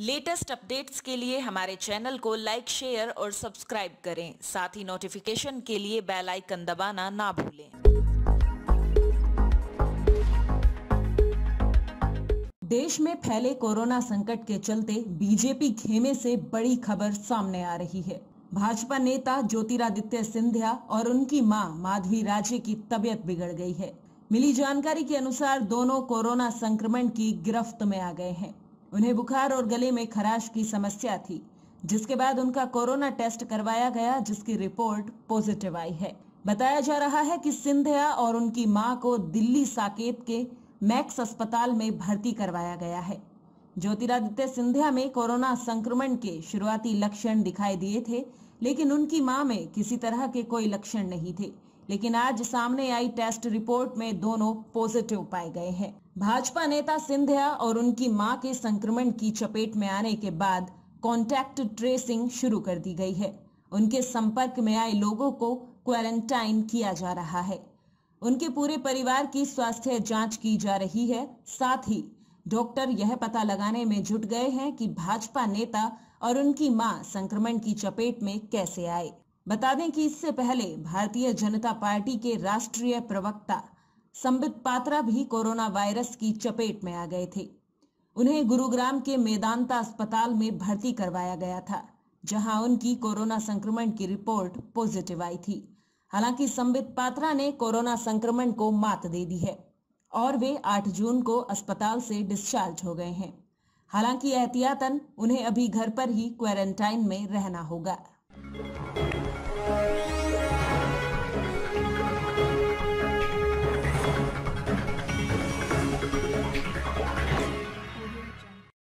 latest updates के लिए हमारे चैनल को लाइक शेयर और सब्सक्राइब करें साथ ही नोटिफिकेशन के लिए बेल आइकन दबाना ना भूलें देश में फैले कोरोना संकट के चलते बीजेपी खेमे से बड़ी खबर सामने आ रही है भाजपा नेता ज्योतिरादित्य सिंधिया और उनकी मां माधवी राजे की तबीयत बिगड़ गई है मिली जानकारी के अनुसार दोनों कोरोना संक्रमण की गिरफ्त में आ गए हैं उन्हें बुखार और गले में खराश की समस्या थी जिसके बाद उनका कोरोना टेस्ट करवाया गया जिसकी रिपोर्ट पॉजिटिव आई है बताया जा रहा है कि सिंधिया और उनकी मां को दिल्ली साकेत के मैक्स अस्पताल में भर्ती करवाया गया है ज्योतिरादित्य सिंधिया में कोरोना संक्रमण के शुरुआती लक्षण दिखाई दिए थे लेकिन उनकी मां में किसी तरह के कोई लक्षण नहीं थे लेकिन आज सामने आई टेस्ट रिपोर्ट में दोनों पॉजिटिव पाए गए हैं भाजपा नेता सिंधिया और उनकी मां के संक्रमण की चपेट में आने के बाद कॉन्टैक्ट ट्रेसिंग शुरू कर दी गई है उनके संपर्क में आए लोगों को क्वारंटाइन किया जा रहा है उनके पूरे परिवार की स्वास्थ्य जांच की जा रही है साथ ही डॉक्टर यह पता लगाने में जुट गए हैं कि भाजपा नेता और उनकी मां संक्रमण की चपेट में कैसे आए बता दें कि इससे पहले भारतीय जनता पार्टी के राष्ट्रीय प्रवक्ता संबित पात्रा भी कोरोना वायरस की चपेट में आ गए थे उन्हें गुरुग्राम के मेदांता अस्पताल में भर्ती करवाया गया था जहां उनकी कोरोना संक्रमण की रिपोर्ट पॉजिटिव आई थी हालांकि संबित पात्रा ने कोरोना संक्रमण को मात दे दी है और वे 8 जून को अस्पताल से डिस्चार्ज हो गए हैं हालांकि एहतियातन उन्हें अभी घर पर ही क्वारंटाइन में रहना होगा